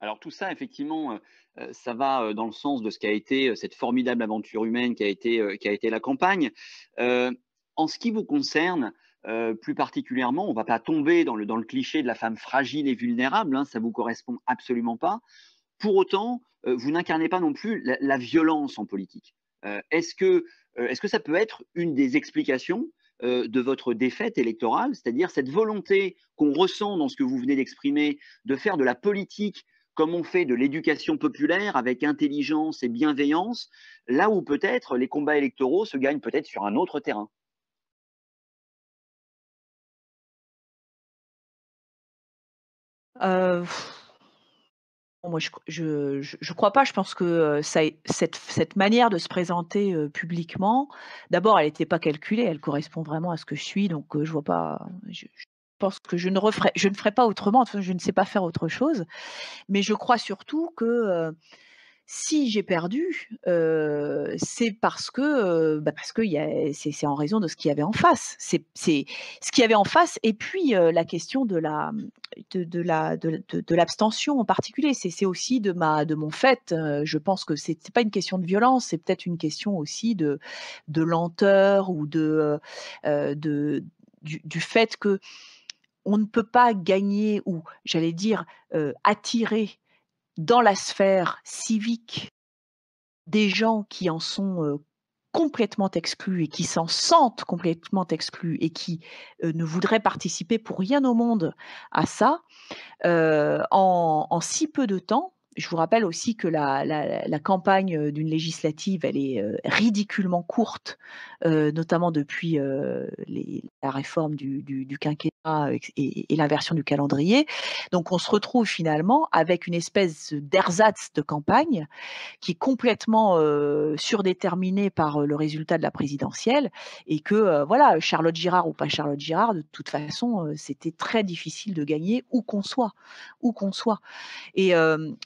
Alors tout ça, effectivement, euh, euh, ça va euh, dans le sens de ce qu'a été cette formidable aventure humaine qui a été, qui a été la campagne. en ce qui vous concerne, plus particulièrement, on ne va pas tomber dans le, cliché de la femme fragile et vulnérable, hein, ça ne vous correspond absolument pas. Pour autant, vous n'incarnez pas non plus la, violence en politique. Est-ce que ça peut être une des explications euh, de votre défaite électorale, c'est-à-dire cette volonté qu'on ressent dans ce que vous venez d'exprimer de faire de la politique comme on fait de l'éducation populaire avec intelligence et bienveillance, là où peut-être les combats électoraux se gagnent peut-être sur un autre terrain. Euh, moi, je ne crois pas. Je pense que cette, manière de se présenter publiquement, d'abord, elle n'était pas calculée. Elle correspond vraiment à ce que je suis. Donc, je je vois pas. Je, pense que je ne je ne ferai pas autrement. Enfin, je ne sais pas faire autre chose. Mais je crois surtout que si j'ai perdu, c'est parce que bah, parce que c'est en raison de ce qu'il y avait en face. C'est ce qu'il y avait en face et puis la question de la de, l'abstention en particulier. C'est aussi de ma de mon fait. je pense que c'est pas une question de violence, c'est peut-être une question aussi de lenteur ou de du, du, fait que on ne peut pas gagner ou j'allais dire attirer dans la sphère civique des gens qui en sont euh, complètement exclus et qui s'en sentent complètement exclus et qui euh, ne voudraient participer pour rien au monde à ça, euh, en, si peu de temps, je vous rappelle aussi que la, campagne d'une législative, elle est ridiculement courte, notamment depuis la réforme du, du quinquennat et, l'inversion du calendrier. Donc on se retrouve finalement avec une espèce d'ersatz de campagne qui est complètement surdéterminée par le résultat de la présidentielle et que voilà, Charlotte Girard ou pas Charlotte Girard, de toute façon, c'était très difficile de gagner où qu'on soit, où qu'on soit. Et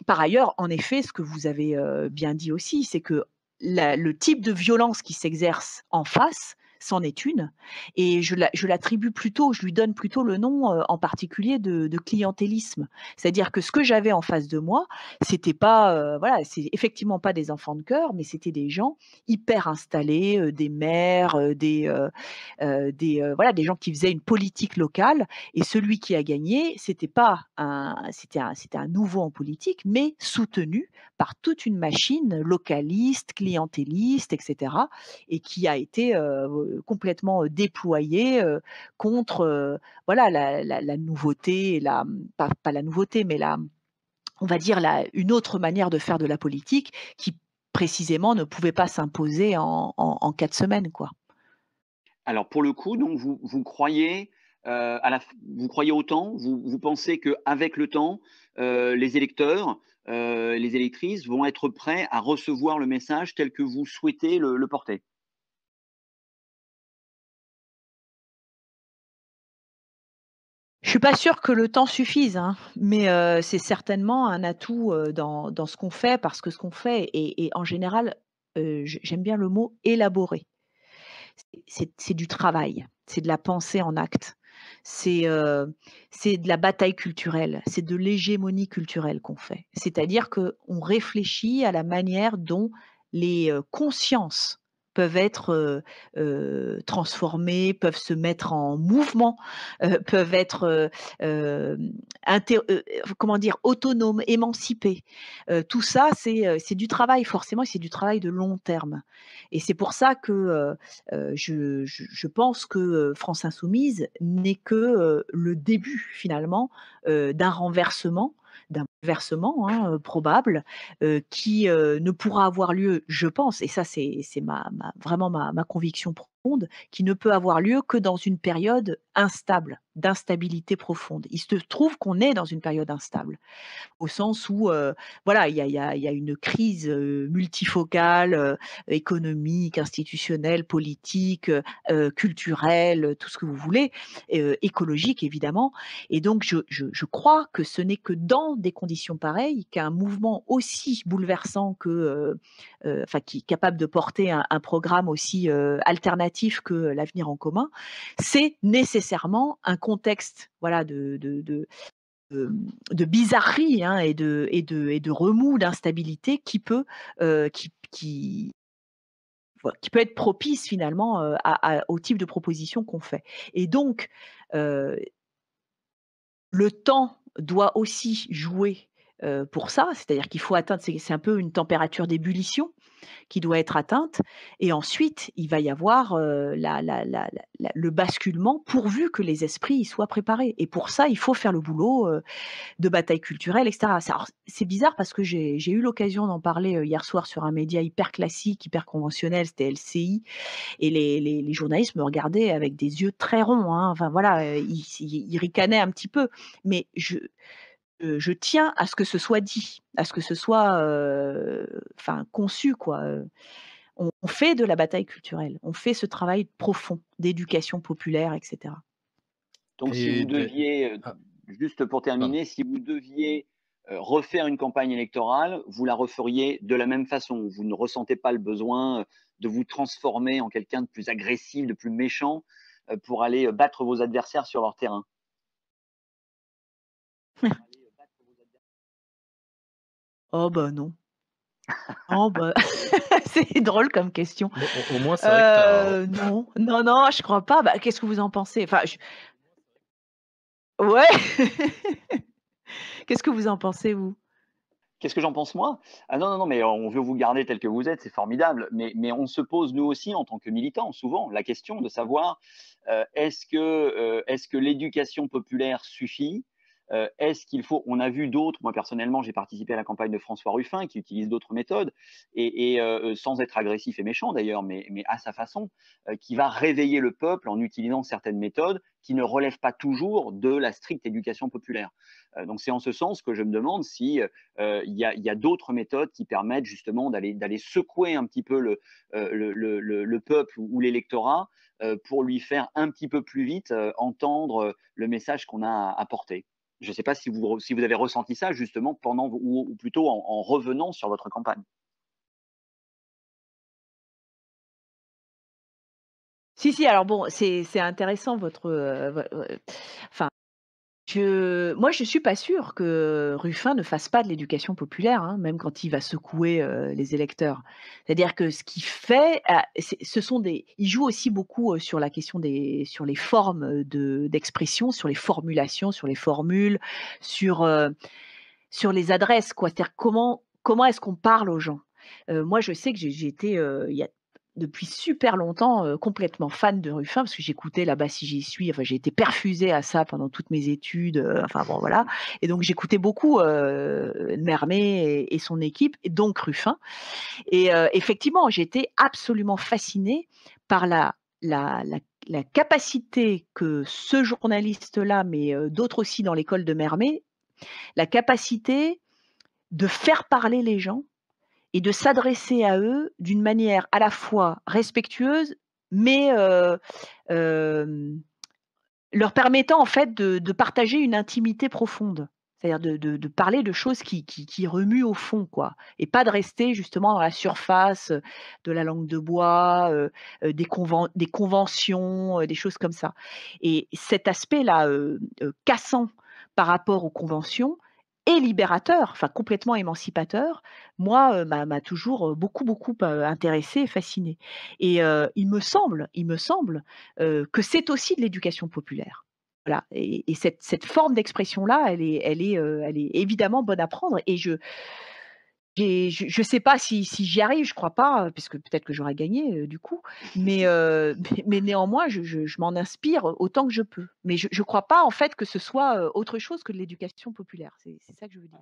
par ailleurs, en effet, ce que vous avez bien dit aussi, c'est que le type de violence qui s'exerce en face c'en est une. Et je l'attribue plutôt, je lui donne plutôt le nom en particulier de, clientélisme. C'est-à-dire que ce que j'avais en face de moi, c'était pas, voilà, c'est effectivement pas des enfants de cœur, mais c'était des gens hyper installés, des maires, des, des, voilà, des gens qui faisaient une politique locale. Et celui qui a gagné, c'était pas un, c'était un, c'était un nouveau en politique, mais soutenu par toute une machine localiste, clientéliste, etc. Et qui a été euh, complètement euh, déployé euh, contre voilà, la, nouveauté, la, hum, pas, la nouveauté, mais on va dire, une autre manière de faire de la politique qui précisément ne pouvait pas s'imposer en, quatre semaines. Quoi. Alors pour le coup, donc vous, vous croyez à la, vous croyez autant vous, vous pensez qu'avec le temps, les électeurs, les électrices vont être prêts à recevoir le message tel que vous souhaitez le porter suis pas sûr que le temps suffise, hein, mais euh, c'est certainement un atout euh, dans, ce qu'on fait, parce que ce qu'on fait et en général, euh, j'aime bien le mot élaboré. C'est du travail, c'est de la pensée en acte, c'est de la bataille culturelle, c'est de l'hégémonie culturelle qu'on fait. C'est-à-dire qu'on réfléchit à la manière dont les consciences peuvent être transformés, peuvent se mettre en mouvement, peuvent être comment dire autonomes, émancipés. tout ça, c'est du travail forcément, et c'est du travail de long terme. Et c'est pour ça que je, pense que France Insoumise n'est que le début finalement d'un renversement d'un versement hein, euh, probable euh, qui euh, ne pourra avoir lieu, je pense, et ça c'est vraiment ma, conviction profonde, qui ne peut avoir lieu que dans une période instable d'instabilité profonde. Il se trouve qu'on est dans une période instable, au sens où euh, voilà, il y, a, une crise multifocale, économique, institutionnelle, politique, culturelle, tout ce que vous voulez, écologique évidemment. Et donc je, crois que ce n'est que dans des conditions pareilles qu'un mouvement aussi bouleversant que, enfin, qui est capable de porter un programme aussi alternatif que l'avenir en commun, c'est nécessairement un contexte voilà, de, de, de, bizarrerie hein, et, de, et, de, et de remous, d'instabilité qui peut, euh, qui, qui, qui peut être propice finalement euh, au type de proposition qu'on fait. Et donc, euh, le temps doit aussi jouer pour ça, c'est-à-dire qu'il faut atteindre, c'est un peu une température d'ébullition, qui doit être atteinte. Et ensuite, il va y avoir euh, le basculement pourvu que les esprits y soient préparés. Et pour ça, il faut faire le boulot euh, de bataille culturelle, etc. C'est bizarre parce que j'ai eu l'occasion d'en parler euh, hier soir sur un média hyper classique, hyper conventionnel, c'était LCI. Et les, journalistes me regardaient avec des yeux très ronds. Hein. Enfin voilà, ils ricanaient un petit peu. Mais je je tiens à ce que ce soit dit, à ce que ce soit enfin conçu quoi. On, fait de la bataille culturelle, on fait ce travail profond d'éducation populaire, etc. Donc, si vous deviez, ah. juste pour terminer, si vous deviez refaire une campagne électorale, vous la referiez de la même façon. Vous ne ressentez pas le besoin de vous transformer en quelqu'un de plus agressif, de plus méchant pour aller battre vos adversaires sur leur terrain. Oh bah non. Oh bah, c'est drôle comme question. Au, moins, c'est vrai que euh, Non, non, non, je crois pas. Bah, qu'est-ce que vous en pensez Enfin, ouais. qu'est-ce que vous en pensez vous Qu'est-ce que j'en pense moi Ah non, non, non, mais on veut vous garder tel que vous êtes, c'est formidable. Mais, mais on se pose, nous aussi, en tant que militants, souvent la question de savoir euh, est-ce que, euh, est-ce que l'éducation populaire suffit euh, est-ce qu'il faut On a vu d'autres. Moi personnellement, j'ai participé à la campagne de François Ruffin qui utilise d'autres méthodes et, euh, euh, sans être agressif et méchant d'ailleurs, mais, à sa façon, qui va réveiller le peuple en utilisant certaines méthodes qui ne relèvent pas toujours de la stricte éducation populaire. donc c'est en ce sens que je me demande si il y a, d'autres méthodes qui permettent justement d'aller secouer un petit peu le, peuple ou l'électorat pour lui faire un petit peu plus vite entendre le message qu'on a apporté. Je ne sais pas si vous, si vous avez ressenti ça justement pendant ou, plutôt en, revenant sur votre campagne. Si, si, alors bon, c'est intéressant votre. Euh, enfin, moi, je suis pas sûre que Ruffin ne fasse pas de l'éducation populaire, hein, même quand il va secouer, les électeurs. C'est-à-dire que ce qu'il fait, ah, ce sont des il joue aussi beaucoup, sur la question des sur les formes, de d'expression, sur les formulations, sur les formules, sur, sur les adresses, quoi. C'est-à-dire comment comment est-ce qu'on parle aux gens? moi, je sais que j'ai été, il y a depuis super longtemps euh, complètement fan de Ruffin parce que j'écoutais là-bas si j'y suis. Enfin, j'ai été perfusée à ça pendant toutes mes études. Euh, enfin bon, voilà. Et donc j'écoutais beaucoup Mermet euh, et, son équipe, et donc Ruffin. Et effectivement, j'étais absolument fascinée par la, la, la capacité que ce journaliste-là, mais d'autres aussi dans l'école de Mermet, la capacité de faire parler les gens et de s'adresser à eux d'une manière à la fois respectueuse, mais euh, leur permettant en fait de, partager une intimité profonde. C'est-à-dire de, parler de choses qui, qui, remuent au fond, quoi, et pas de rester justement dans la surface euh, de la langue de bois, euh, des, des, conventions, des choses comme ça. Et cet aspect-là, cassant par rapport aux conventions, et libérateur, enfin complètement émancipateur, moi, m'a toujours beaucoup, beaucoup intéressé fasciné. Et il me semble, il me semble que c'est aussi de l'éducation populaire. Voilà. Et, cette, forme d'expression-là, elle est, elle, est, elle est évidemment bonne à prendre. Et je, je ne sais pas si, j'y arrive, je crois pas, puisque peut-être que j'aurais gagné euh, du coup, mais, euh, néanmoins, je, m'en inspire autant que je peux. Mais je ne crois pas en fait que ce soit euh, autre chose que l'éducation populaire, c'est ça que je veux dire.